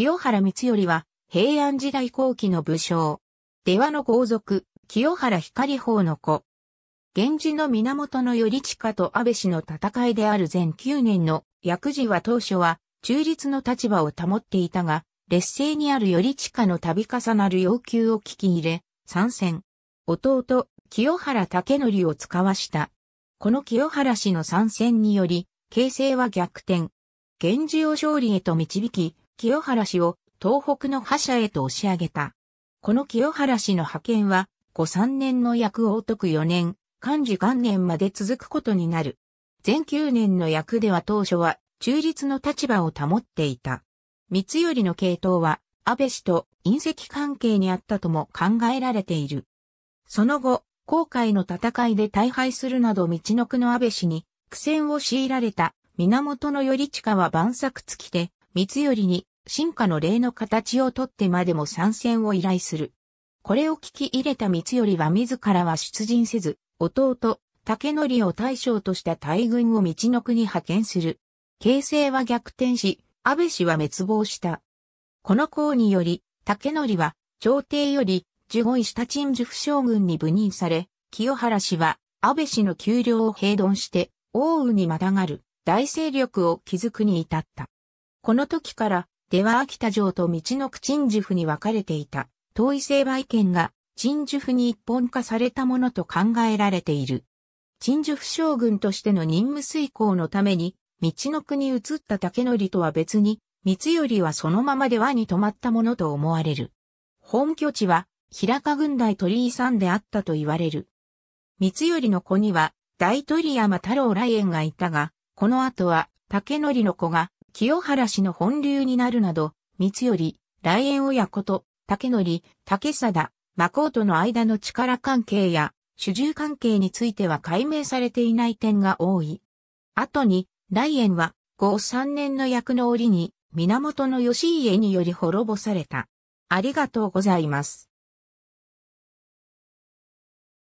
清原光頼は、平安時代後期の武将。出羽の豪族、清原光法の子。源氏の源頼親と安倍氏の戦いである前9年の薬事は当初は中立の立場を保っていたが、劣勢にある頼親の度重なる要求を聞き入れ、参戦。弟、清原武則を使わした。この清原氏の参戦により、形勢は逆転。源氏を勝利へと導き、清原氏を東北の覇者へと押し上げた。この清原氏の派遣は、後三年の役を解く四年、漢字元年まで続くことになる。前九年の役では当初は中立の立場を保っていた。三りの系統は安倍氏と隕石関係にあったとも考えられている。その後、後海の戦いで大敗するなど道の区の安倍氏に苦戦を強いられた源頼近は万作尽きて三頼に進化の例の形をとってまでも参戦を依頼する。これを聞き入れた三頼は自らは出陣せず、弟、竹則を大将とした大軍を道の国派遣する。形勢は逆転し、安倍氏は滅亡した。この功により、竹則は朝廷より守護医下陳樹府将軍に部任され、清原氏は安倍氏の給料を平丼して、奥羽にまたがる大勢力を築くに至った。この時から、では秋田城と道のく鎮守府に分かれていた、遠い成敗権が鎮守府に一本化されたものと考えられている。鎮守府将軍としての任務遂行のために、道の国移った竹則とは別に、光頼はそのままで和に泊まったものと思われる。本拠地は、平鹿軍大鳥居山であったと言われる。光頼の子には、大鳥山太郎来園がいたが、この後は、竹則の子が、清原氏の本流になるなど、三り、来園親子と、竹則、竹貞、誠との間の力関係や、主従関係については解明されていない点が多い。後に、来園は、後三年の役の折に、源義家により滅ぼされた。ありがとうございます。